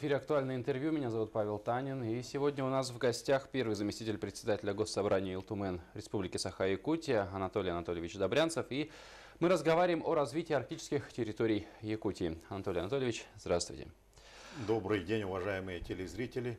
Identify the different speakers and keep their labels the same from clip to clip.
Speaker 1: эфире «Актуальное интервью». Меня зовут Павел Танин. И сегодня у нас в гостях первый заместитель председателя Госсобрания Илтумен Республики Саха-Якутия Анатолий Анатольевич Добрянцев. И мы разговариваем о развитии арктических территорий Якутии. Анатолий Анатольевич, здравствуйте. Добрый день, уважаемые телезрители.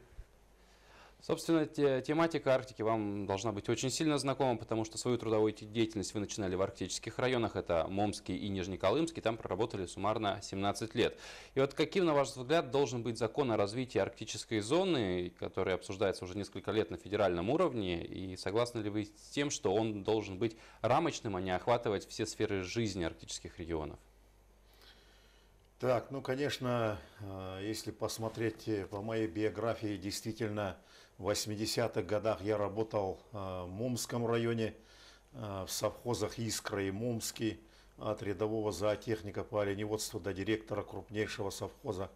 Speaker 1: Собственно, тематика Арктики вам должна быть очень сильно знакома, потому что свою трудовую деятельность вы начинали в арктических районах, это Момский и Нижнеколымский, там проработали суммарно 17 лет. И вот каким, на ваш взгляд, должен быть закон о развитии арктической зоны, который обсуждается уже несколько лет на федеральном уровне, и согласны ли вы с тем, что он должен быть рамочным, а не охватывать все сферы жизни арктических регионов?
Speaker 2: Так, ну, конечно, э, если посмотреть э, по моей биографии, действительно, в 80-х годах я работал э, в Мумском районе, э, в совхозах «Искра» и «Мумский», от рядового зоотехника по оленеводству до директора крупнейшего совхоза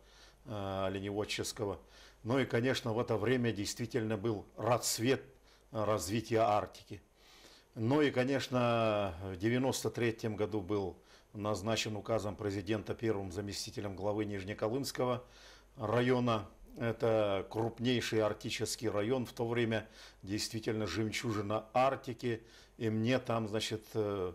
Speaker 2: э, оленеводческого. Ну и, конечно, в это время действительно был расцвет развития Арктики. Ну и, конечно, в 1993 году был назначен указом президента первым заместителем главы Нижнеколымского района это крупнейший арктический район в то время, действительно жемчужина Арктики. И мне там, значит, э,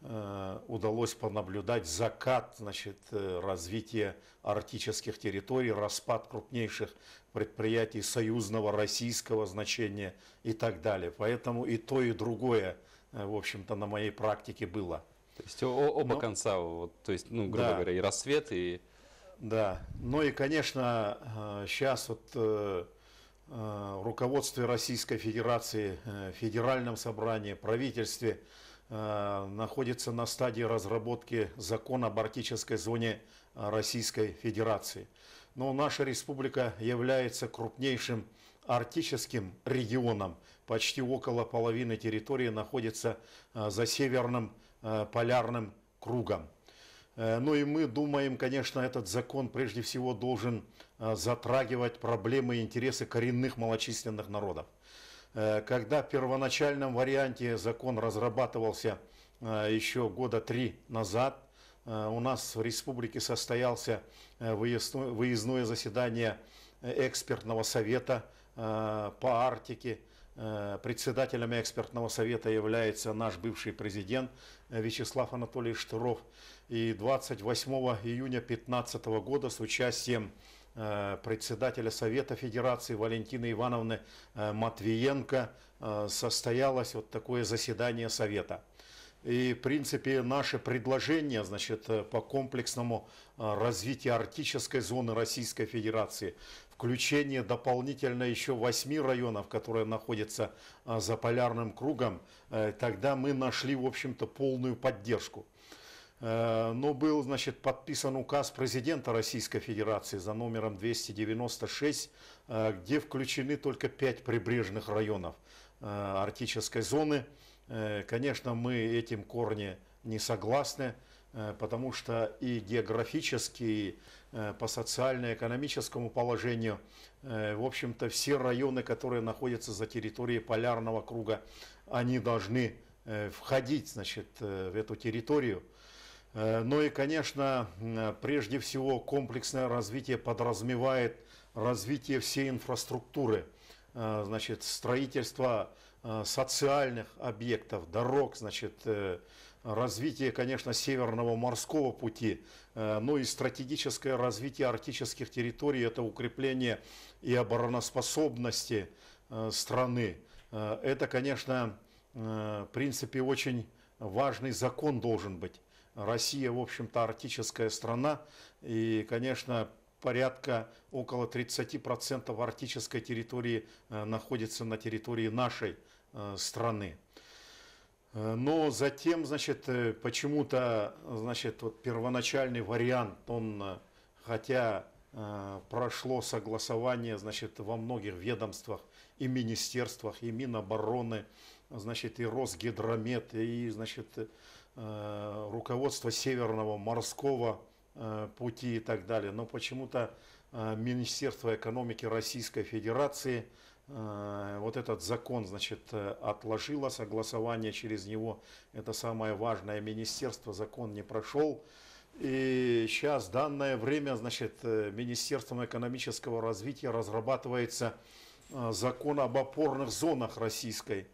Speaker 2: э, удалось понаблюдать закат значит, э, развития арктических территорий, распад крупнейших предприятий союзного российского значения и так далее. Поэтому и то, и другое, в общем-то, на моей практике было. То есть оба Но, конца, вот, то есть, ну, грубо да. говоря, и рассвет, и да, ну и, конечно, сейчас э, вот э, э, в руководстве Российской Федерации, в Федеральном собрании, правительстве находится на стадии разработки закона об арктической зоне Российской Федерации. Но наша республика является крупнейшим арктическим регионом. Почти около половины территории находится за северным полярным кругом. Э, ну и мы думаем, конечно, этот закон прежде всего должен э, затрагивать проблемы и интересы коренных малочисленных народов. Э, когда в первоначальном варианте закон разрабатывался еще года три назад, у нас в республике состоялся выездное заседание экспертного совета по Арктике, Э, председателями экспертного совета является наш бывший президент э, Вячеслав Анатольевич Штуров. И 28 июня 2015 года с участием э, председателя Совета Федерации Валентины Ивановны Матвиенко состоялось вот такое заседание Совета. И, в принципе, наши предложения значит, по комплексному развитию арктической зоны Российской Федерации включение дополнительно еще восьми районов, которые находятся а, за полярным кругом, э, тогда мы нашли, в общем-то, полную поддержку. Э, но был, значит, подписан указ президента Российской Федерации за номером 296, э, где включены только пять прибрежных районов арктической зоны. Конечно, мы этим корни не согласны. Э, потому что и географически, и э, по социально-экономическому положению, э, в общем-то, все районы, которые находятся за территорией полярного круга, они должны входить, значит, в эту территорию. Ну и, конечно, прежде всего комплексное развитие подразумевает развитие всей инфраструктуры, значит, строительство социальных объектов, дорог, значит, развитие, конечно, Северного морского пути, э, но и стратегическое развитие арктических территорий, это укрепление и обороноспособности э, страны. Э, это, конечно, в принципе, очень важный закон должен быть. Россия, в общем-то, арктическая страна, и, конечно, порядка около 30% арктической территории находится на территории нашей страны. Э, но затем, значит, э, почему-то, значит, вот первоначальный вариант, он, э, хотя прошло согласование, значит, во многих ведомствах и министерствах, и Минобороны, значит, и Росгидромет, и, значит, руководство Северного морского пути и так далее. Но почему-то Министерство экономики Российской Федерации – Э, вот этот закон, значит, э, отложило согласование через него. Это самое важное министерство, закон не прошел. И сейчас, в данное время, значит, э, Министерством экономического развития разрабатывается закон об опорных зонах Российской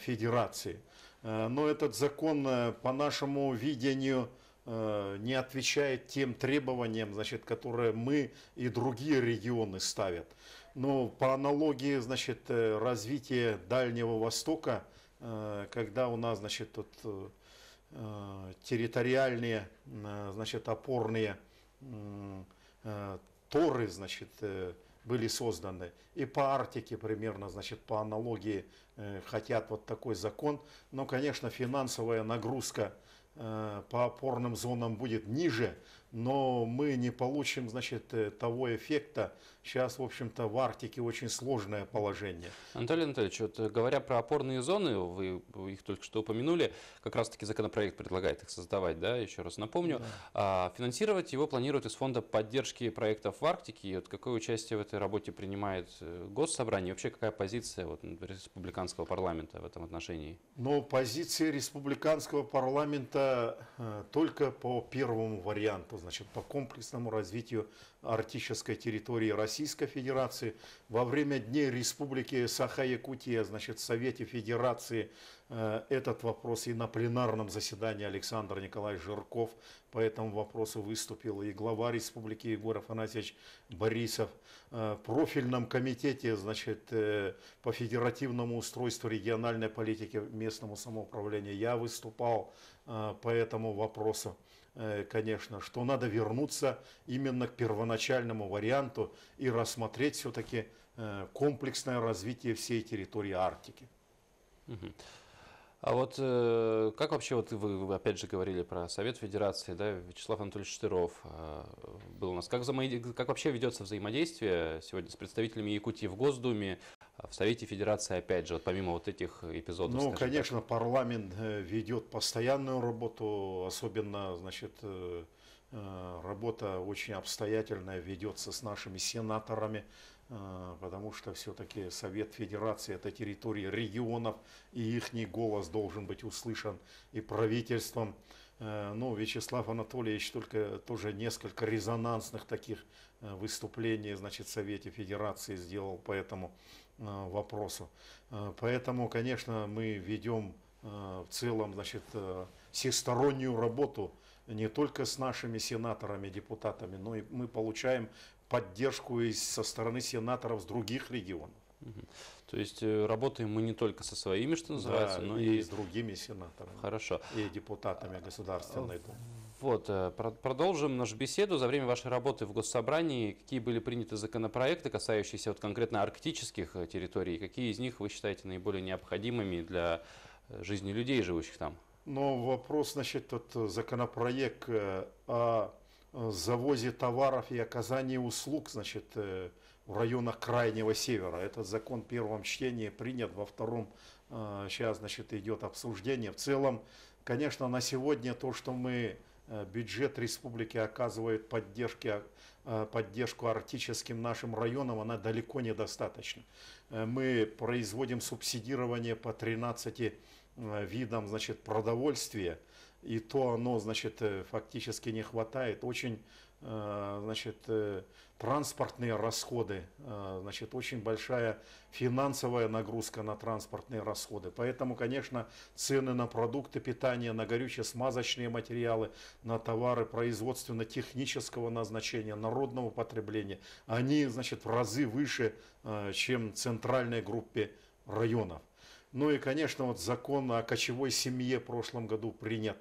Speaker 2: Федерации. Но этот закон, по нашему видению, не отвечает тем требованиям, значит, которые мы и другие регионы ставят. Ну, по аналогии, значит, э, развития Дальнего Востока, э, когда у нас, значит, вот, э, территориальные, значит, опорные торы, значит, были созданы. И по Арктике примерно, значит, по аналогии хотят вот такой закон. Но, конечно, финансовая нагрузка по опорным зонам будет ниже, но мы не получим, значит, э, того эффекта. Сейчас, в общем-то, в Арктике очень сложное
Speaker 1: положение. Анатолий Анатольевич, вот, э, говоря про опорные зоны, вы их только что упомянули, как раз-таки законопроект предлагает их создавать, да, еще раз напомню. Да. А финансировать его планируют из фонда поддержки проектов в Арктике. И вот какое участие в этой работе принимает э, Госсобрание? И вообще, какая позиция вот, республиканского парламента в этом отношении?
Speaker 2: Ну, позиция республиканского парламента только по первому варианту значит, по комплексному развитию арктической территории Российской Федерации. Во время Дней Республики Саха-Якутия, значит, в Совете Федерации э, этот вопрос и на пленарном заседании Александр Николаевич Жирков по этому вопросу выступил, и глава Республики Егор Афанасьевич Борисов. Э, в профильном комитете, значит, э, по федеративному устройству региональной политики местному самоуправлению я выступал э, по этому вопросу. Э, конечно, что надо вернуться именно к первоначальному варианту и рассмотреть все-таки э, комплексное развитие всей территории Арктики.
Speaker 1: А вот э, как вообще, вот вы, вы опять же говорили про Совет Федерации, да, Вячеслав Анатольевич Штыров э, был у нас. Как, взаимо... как вообще ведется взаимодействие сегодня с представителями Якутии в Госдуме? А в Совете Федерации, опять же, вот помимо вот этих эпизодов? Ну, конечно,
Speaker 2: так. парламент э, ведет постоянную работу, особенно, значит, э, э, работа очень обстоятельная ведется с нашими сенаторами, потому что все-таки Совет Федерации – это территории регионов, и ихний голос должен быть услышан и правительством. Ну, Вячеслав Анатольевич только тоже несколько резонансных таких выступлений, значит, в Совете Федерации сделал, поэтому Э, вопросу. Э, поэтому, конечно, мы ведем э, в целом значит, всестороннюю работу не только с нашими сенаторами, депутатами, но и мы получаем поддержку и со стороны сенаторов с других регионов.
Speaker 1: То есть работаем мы не только со своими, что называется, да, но и, и с другими сенаторами. Хорошо. И депутатами Государственной а, Думы. Вот, э, продолжим нашу беседу. За время вашей работы в Госсобрании какие были приняты законопроекты, касающиеся вот конкретно арктических э, территорий? Какие из них вы считаете наиболее необходимыми для э, жизни людей, живущих там?
Speaker 2: Ну, вопрос, значит, тот законопроект о завозе товаров и оказании услуг, значит, в районах Крайнего Севера. Этот закон в первом чтении принят, во втором сейчас, значит, идет обсуждение. В целом, конечно, на сегодня то, что мы Э, бюджет республики оказывает поддержки, э, поддержку арктическим нашим районам, она далеко недостаточна. Э, мы производим субсидирование по 13 видам значит, продовольствия, и то оно значит, фактически не хватает. Очень значит, транспортные расходы, э, значит, очень большая финансовая нагрузка на транспортные расходы. Поэтому, конечно, цены на продукты питания, на горючие смазочные материалы, на товары производственно-технического назначения, народного потребления, они, значит, в разы выше, э, чем в центральной группе районов. Ну и, конечно, вот закон о кочевой семье в прошлом году принят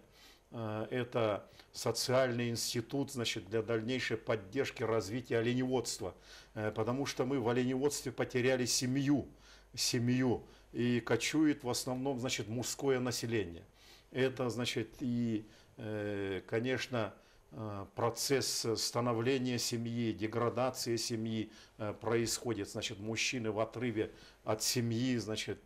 Speaker 2: Э, это социальный институт значит, для дальнейшей поддержки развития оленеводства, э, потому что мы в оленеводстве потеряли семью, семью, и кочует в основном значит, мужское население. Это значит и, э, конечно, процесс становления семьи, деградации семьи происходит. Значит, мужчины в отрыве от семьи, значит,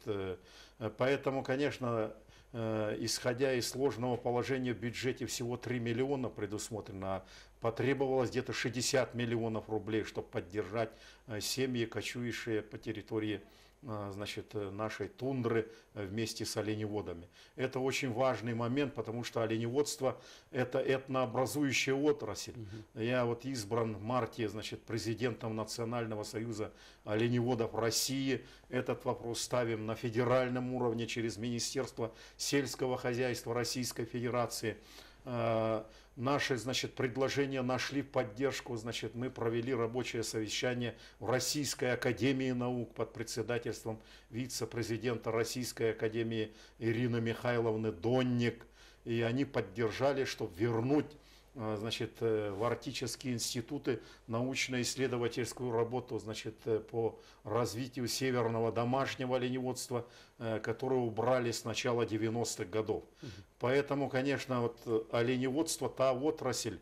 Speaker 2: Э, поэтому, конечно, э, исходя из сложного положения в бюджете всего 3 миллиона предусмотрено, а потребовалось где-то 60 миллионов рублей, чтобы поддержать э, семьи, кочующие по территории а, значит, э, нашей тундры э, вместе с оленеводами. Это очень важный момент, потому что оленеводство – это этнообразующая отрасль. Угу. Я вот избран в марте значит, президентом Национального союза оленеводов России. Этот вопрос ставим на федеральном уровне через Министерство сельского хозяйства Российской Федерации. А, наши, значит, предложения нашли поддержку, значит, мы провели рабочее совещание в Российской Академии Наук под председательством вице-президента Российской Академии Ирины Михайловны Донник, и они поддержали, чтобы вернуть а, значит, э, в арктические институты научно-исследовательскую работу значит, э, по развитию северного домашнего оленеводства, э, которую убрали с начала 90-х годов. Угу. Поэтому, конечно, вот оленеводство – та отрасль,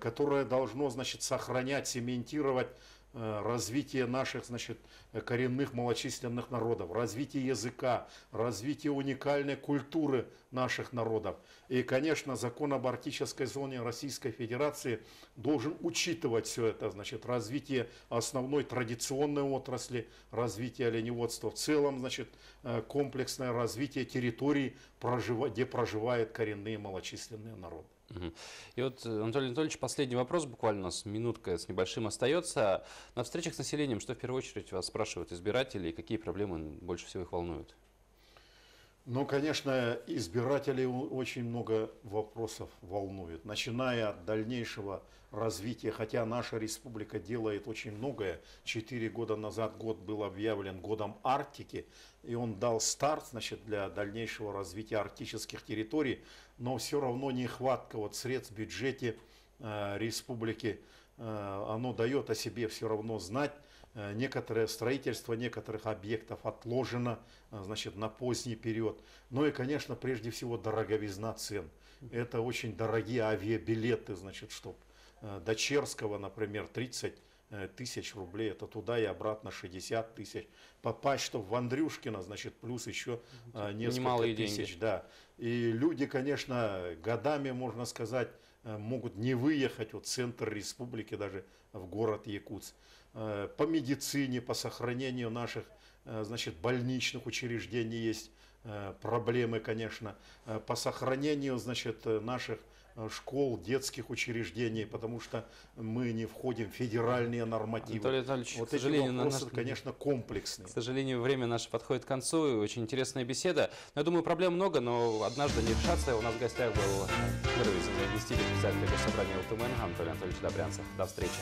Speaker 2: которая должно значит, сохранять, сементировать Э, развитие наших значит, коренных малочисленных народов, развитие языка, развитие уникальной культуры наших народов. И, конечно, закон об арктической зоне Российской Федерации должен учитывать все это, значит, развитие основной традиционной отрасли, развитие оленеводства в целом, значит, э, комплексное развитие территорий, где проживают коренные малочисленные народы.
Speaker 1: И вот, э, Анатолий Анатольевич, последний вопрос, буквально у нас минутка с небольшим остается. На встречах с населением, что в первую очередь вас спрашивают избиратели какие проблемы больше всего их волнуют?
Speaker 2: Ну, конечно, избирателей очень много вопросов волнует, начиная от дальнейшего развития, хотя наша республика делает очень многое. Четыре года назад год был объявлен годом Арктики, и он дал старт значит, для дальнейшего развития арктических территорий, но все равно нехватка вот средств в бюджете э, республики, э, оно дает о себе все равно знать. Э, некоторое строительство некоторых объектов отложено э, значит, на поздний период. Ну и, конечно, прежде всего дороговизна цен. Это очень дорогие авиабилеты, значит, чтобы э, до Черского, например, 30 тысяч рублей, это туда и обратно 60 тысяч. Попасть, что в Андрюшкина, значит, плюс еще несколько Немалые тысяч. Деньги. Да. И люди, конечно, годами, можно сказать, могут не выехать в центр республики, даже в город Якутск. Э, по медицине, по сохранению наших э, значит, больничных учреждений есть э, проблемы, конечно, по сохранению значит, наших школ, детских учреждений, потому что мы не входим в федеральные нормативы. Анатолий Анатольевич, вот к сожалению, эти вопросы, наш... конечно,
Speaker 1: комплексные. К сожалению, время наше подходит к концу, и очень интересная беседа. Но я думаю, проблем много, но однажды не решаться. У нас в гостях был первый заместитель председателя Госсобрания ЛТМН Анатолий Анатольевич Добрянцев. До встречи.